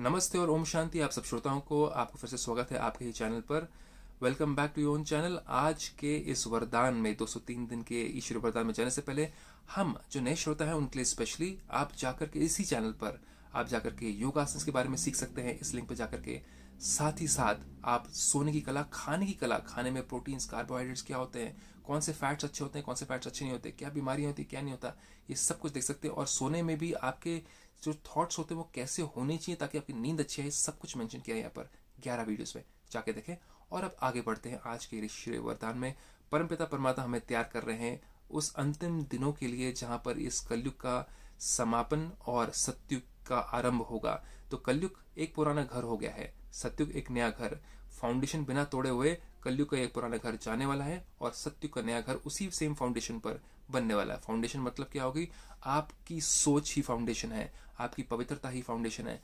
नमस्ते और ओम शांति आप सब श्रोताओं को आपको फिर से स्वागत है आपके ही चैनल पर welcome back to your channel आज के इस वरदान में 203 दिन के ईश्वर वरदान में जाने से पहले हम जो नए श्रोता हैं उनके लिए स्पेशली आप जाकर के इसी चैनल पर आप जाकर के योगासन के बारे में सीख सकते हैं इस लिंक पर जाकर के साथ ही साथ आप सोने की कला खाने की कला खाने में प्रोटीन्स कार्बोहाइड्रेट्स क्या होते हैं कौन से फैट्स अच्छे होते हैं कौन से फैट्स अच्छे नहीं होते क्या बीमारियां होती क्या नहीं होता ये सब कुछ देख सकते हैं और सोने में भी आपके जो थॉट्स होते हैं वो कैसे होने चाहिए ताकि आपकी नींद अच्छी आए सब कुछ मेंशन किया है यहाँ पर ग्यारह वीडियोस में जाके देखें और अब आगे बढ़ते हैं आज के ऋषि वरदान में परमपिता परमाता हमें तैयार कर रहे हैं उस अंतिम दिनों के लिए जहाँ पर इस कलयुग का समापन और सत्युग का आरंभ होगा तो कलयुग एक पुराना घर हो गया है सत्युग एक नया घर फाउंडेशन बिना तोड़े हुए कलयुग का एक पुराना घर जाने वाला है और सत्युग का नया घर उसी सेम फाउंडेशन पर बनने वाला है फाउंडेशन मतलब क्या होगी आपकी सोच ही फाउंडेशन है आपकी पवित्रता ही फाउंडेशन है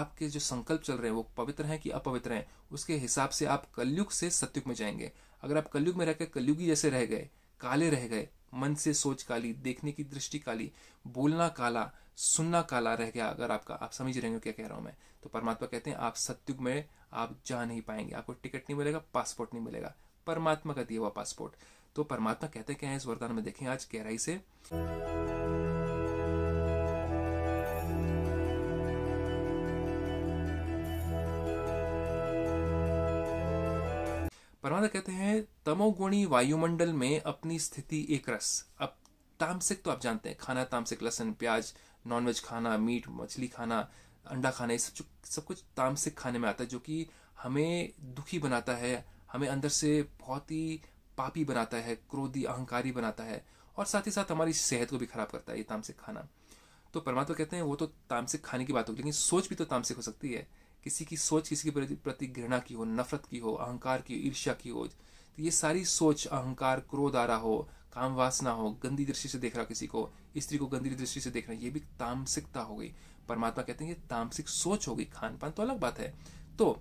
आपके जो संकल्प चल रहे हैं वो पवित्र हैं कि अपवित्र हैं उसके हिसाब से आप कलयुग से सत्युग में जाएंगे अगर आप कलयुग में रहकर कलयुगी जैसे रह गए काले रह गए मन से सोच काली देखने की दृष्टि काली बोलना काला सुनना काला रह गया अगर आपका आप समझ रहे हो क्या कह रहा हूं मैं तो परमात्मा कहते हैं आप सत्युग में आप जा नहीं पाएंगे आपको टिकट नहीं मिलेगा पासपोर्ट नहीं मिलेगा परमात्मा का दिया हुआ पासपोर्ट तो परमात्मा कहते क्या है इस वरदान में देखें आज गहराई से परमात्मा कहते हैं तमोगुणी वायुमंडल में अपनी स्थिति एक रस अब तामसिक तो आप जानते हैं खाना तामसिक लसन प्याज नॉनवेज खाना मीट मछली खाना अंडा खाना ये सब सब कुछ तामसिक खाने में आता है जो कि हमें दुखी बनाता है हमें अंदर से बहुत ही पापी बनाता है क्रोधी अहंकारी बनाता है और साथ ही साथ हमारी सेहत को भी खराब करता है ये तामसिक खाना तो परमात्मा कहते हैं वो तो तामसिक खाने की बात होगी लेकिन सोच भी तो तामसिक हो सकती है किसी की सोच किसी के प्रति घृणा की हो नफरत की हो अहंकार की ईर्ष्या की हो तो ये सारी सोच अहंकार क्रोध आ रहा हो काम वासना हो गंदी दृष्टि से देख रहा किसी को स्त्री को गंदी दृष्टि से देख रहा ये भी तामसिकता हो गई परमात्मा कहते हैं ये तामसिक सोच होगी खान पान तो अलग बात है तो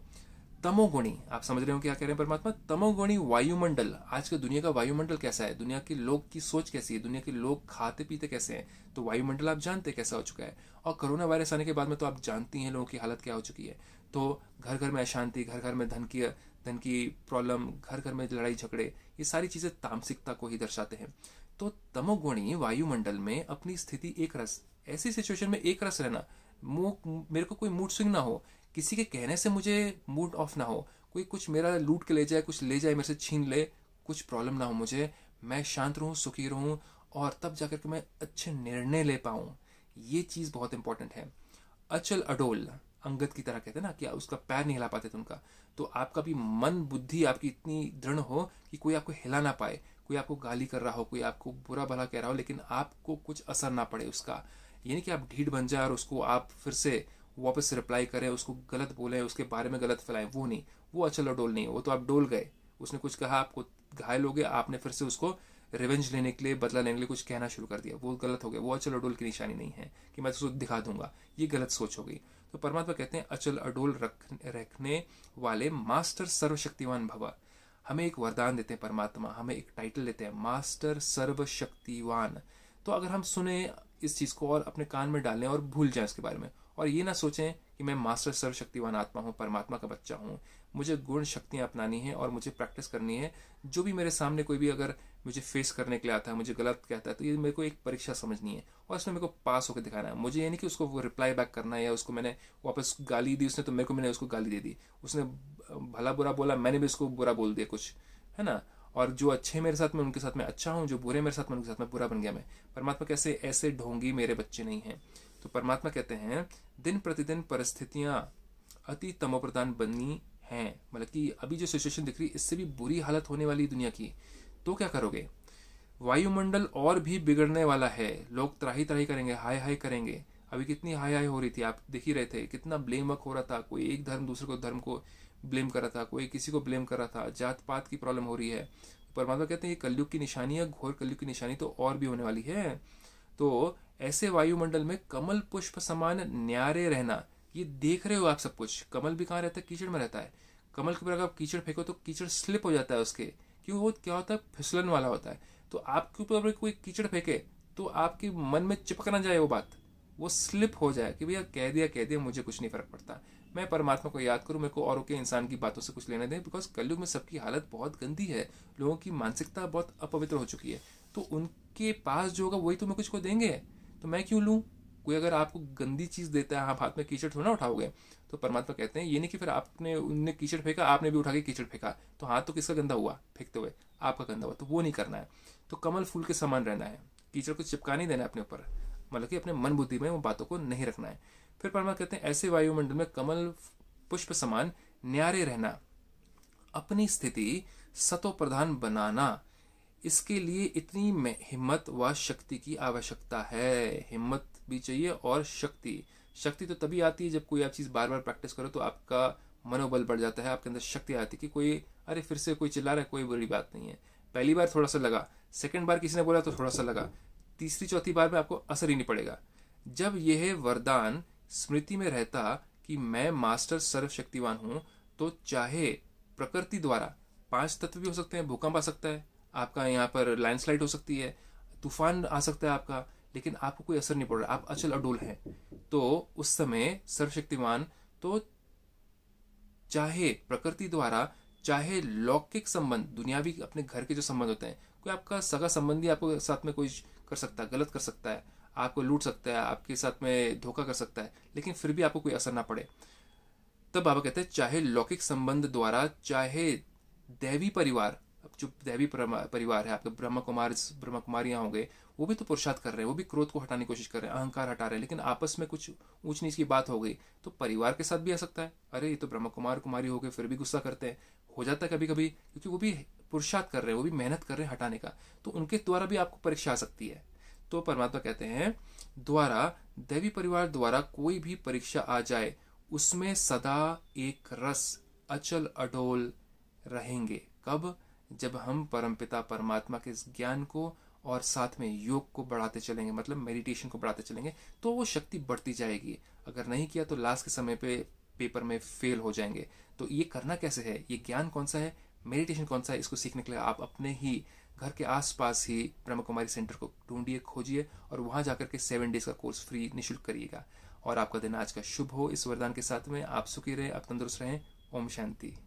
तमोगुणी आप समझ रहे हो क्या कह रहे हैं परमात्मा तमोगुणी वायुमंडल आज के दुनिया का वायुमंडल कैसा है दुनिया के लोग की सोच कैसी है दुनिया के लोग खाते पीते कैसे हैं तो वायुमंडल आप जानते हैं कैसा हो चुका है और कोरोना वायरस आने के बाद में तो आप जानती हैं लोगों की हालत क्या हो चुकी है तो घर घर में अशांति घर घर में धन की धन की प्रॉब्लम घर घर में लड़ाई झगड़े ये सारी चीज़ें तामसिकता को ही दर्शाते हैं तो तमोगुणी वायुमंडल में अपनी स्थिति एक रस ऐसी सिचुएशन में एक रस रहना मेरे को कोई मूड स्विंग ना हो किसी के कहने से मुझे मूड ऑफ ना हो कोई कुछ मेरा लूट के ले जाए कुछ ले जाए मेरे से छीन ले कुछ प्रॉब्लम ना हो मुझे मैं शांत रहूँ सुखी रहूँ और तब जाकर के मैं अच्छे निर्णय ले पाऊँ ये चीज़ बहुत इंपॉर्टेंट है अचल अडोल अंगद की तरह कहते हैं ना कि उसका पैर नहीं हिला पाते थे उनका तो आपका भी मन बुद्धि आपकी इतनी दृढ़ हो कि कोई आपको हिला ना पाए कोई आपको गाली कर रहा हो कोई आपको बुरा भला कह रहा हो लेकिन आपको कुछ असर ना पड़े उसका यानी कि आप ढीठ बन जाए और उसको आप फिर से वापस रिप्लाई करें उसको गलत बोलें उसके बारे में गलत फैलाएं वो नहीं वो अचल अच्छा डोल नहीं वो तो आप डोल गए उसने कुछ कहा आपको घायल हो गया आपने फिर से उसको रिवेंज लेने के लिए बदला लेने के लिए कुछ कहना शुरू कर दिया वो गलत हो गया वो अचल अच्छा अडोल की निशानी नहीं है कि मैं उसको दिखा दूंगा ये गलत सोच हो गई तो परमात्मा कहते हैं अचल अडोल रखने वाले मास्टर सर्वशक्तिवान भवा हमें एक वरदान देते हैं परमात्मा हमें एक टाइटल देते हैं मास्टर सर्वशक्तिवान तो अगर हम सुने इस चीज़ को और अपने कान में डालें और भूल जाए इसके बारे में और ये ना सोचें कि मैं मास्टर सर्वशक्तिवान आत्मा हूँ परमात्मा का बच्चा हूँ मुझे गुण शक्तियाँ अपनानी है और मुझे प्रैक्टिस करनी है जो भी मेरे सामने कोई भी अगर मुझे फेस करने के लिए आता है मुझे गलत कहता है तो ये मेरे को एक परीक्षा समझनी है और उसमें मेरे को पास होकर दिखाना है मुझे ये नहीं कि उसको रिप्लाई बैक करना है या उसको मैंने वापस गाली दी उसने तो मेरे को मैंने उसको गाली दे दी उसने भला बुरा बोला मैंने भी उसको बुरा बोल दिया कुछ है ना और जो अच्छे मेरे साथ में उनके साथ में अच्छा हूँ जो बुरे मेरे साथ में उनके साथ में बुरा बन गया मैं परमात्मा कैसे ऐसे ढोंगी मेरे बच्चे नहीं हैं तो परमात्मा कहते हैं दिन प्रतिदिन परिस्थितियां अति तमोप्रदान बनी हैं मतलब कि अभी जो सिचुएशन दिख रही इससे भी बुरी हालत होने वाली दुनिया की तो क्या करोगे वायुमंडल और भी बिगड़ने वाला है लोग त्राही त्राही करेंगे हाय हाय करेंगे अभी कितनी हाय हाय हो रही थी आप देख ही रहे थे कितना ब्लेम वर्क हो रहा था कोई एक धर्म दूसरे को धर्म को ब्लेम कर रहा था कोई किसी को ब्लेम कर रहा था जात पात की प्रॉब्लम हो रही है परमात्मा कहते हैं ये कलयुग की निशानी है घोर कलयुग की निशानी तो और भी होने वाली है तो ऐसे वायुमंडल में कमल पुष्प समान न्यारे रहना ये देख रहे हो आप सब कुछ कमल भी कहाँ रहता है कीचड़ में रहता है कमल के ऊपर अगर आप कीचड़ फेंको तो कीचड़ स्लिप हो जाता है उसके क्यों वो क्या होता है फिसलन वाला होता है तो आपके ऊपर अगर कोई कीचड़ फेंके तो आपके मन में चिपक ना जाए वो बात वो स्लिप हो जाए कि भैया कह दिया कह दिया मुझे कुछ नहीं फर्क पड़ता मैं परमात्मा को याद करूँ मेरे को औरों के इंसान की बातों से कुछ लेने दें बिकॉज कलयुग में सबकी हालत बहुत गंदी है लोगों की मानसिकता बहुत अपवित्र हो चुकी है तो उनके पास जो होगा वही तो मैं कुछ को देंगे तो मैं क्यों लूँ कोई अगर आपको गंदी चीज़ देता है आप हाथ में कीचड़ थोड़ा ना उठाओगे तो परमात्मा कहते हैं ये नहीं कि फिर आपने उनने कीचड़ फेंका आपने भी उठा के कीचड़ फेंका तो हाथ तो किसका गंदा हुआ फेंकते हुए आपका गंदा हुआ तो वो नहीं करना है तो कमल फूल के समान रहना है कीचड़ को चिपका नहीं देना है अपने ऊपर मतलब कि अपने मन बुद्धि में उन बातों को नहीं रखना है फिर परमात्मा कहते हैं ऐसे वायुमंडल में कमल पुष्प समान न्यारे रहना अपनी स्थिति सतो प्रधान बनाना इसके लिए इतनी हिम्मत व शक्ति की आवश्यकता है हिम्मत भी चाहिए और शक्ति शक्ति तो तभी आती है जब कोई आप चीज़ बार बार प्रैक्टिस करो तो आपका मनोबल बढ़ जाता है आपके अंदर शक्ति आती है कि कोई अरे फिर से कोई चिल्ला रहा है कोई बुरी बात नहीं है पहली बार थोड़ा सा लगा सेकेंड बार किसी ने बोला तो थोड़ा सा लगा तीसरी चौथी बार में आपको असर ही नहीं पड़ेगा जब यह वरदान स्मृति में रहता कि मैं मास्टर सर्वशक्तिवान हूँ तो चाहे प्रकृति द्वारा पांच तत्व भी हो सकते हैं भूकंप आ सकता है आपका यहाँ पर लैंडस्लाइड हो सकती है तूफान आ सकता है आपका लेकिन आपको कोई असर नहीं पड़ रहा आप अचल अडोल हैं तो उस समय सर्वशक्तिमान तो चाहे प्रकृति द्वारा चाहे लौकिक संबंध दुनियावी अपने घर के जो संबंध होते हैं कोई आपका सगा संबंधी आपको साथ में कोई कर सकता है गलत कर सकता है आपको लूट सकता है आपके साथ में धोखा कर सकता है लेकिन फिर भी आपको कोई असर ना पड़े तब बाबा कहते हैं चाहे लौकिक संबंध द्वारा चाहे दैवी परिवार जो दैवी परिवार है आपके ब्रह्म कुमार ब्रह्म कुमारियाँ होंगे वो भी तो पुरुषार्थ कर रहे हैं वो भी क्रोध को हटाने की कोशिश कर रहे हैं अहंकार हटा रहे हैं लेकिन आपस में कुछ ऊंच नीच की बात हो गई तो परिवार के साथ भी आ सकता है अरे ये तो ब्रह्म कुमार कुमारी हो गए फिर भी गुस्सा करते हैं हो जाता है कभी कभी क्योंकि वो भी पुरुषार्थ कर रहे हैं वो भी मेहनत कर रहे हैं हटाने का तो उनके द्वारा भी आपको परीक्षा आ सकती है तो परमात्मा कहते हैं द्वारा देवी परिवार द्वारा कोई भी परीक्षा आ जाए उसमें सदा एक रस अचल अडोल रहेंगे कब जब हम परमपिता परमात्मा के इस ज्ञान को और साथ में योग को बढ़ाते चलेंगे मतलब मेडिटेशन को बढ़ाते चलेंगे तो वो शक्ति बढ़ती जाएगी अगर नहीं किया तो लास्ट के समय पे पेपर में फेल हो जाएंगे तो ये करना कैसे है ये ज्ञान कौन सा है मेडिटेशन कौन सा है इसको सीखने के लिए आप अपने ही घर के आसपास ही ब्रह्म कुमारी सेंटर को ढूंढिए खोजिए और वहाँ जाकर के सेवन डेज का कोर्स फ्री निःशुल्क करिएगा और आपका दिन आज का शुभ हो इस वरदान के साथ में आप सुखी रहें आप तंदुरुस्त रहें ओम शांति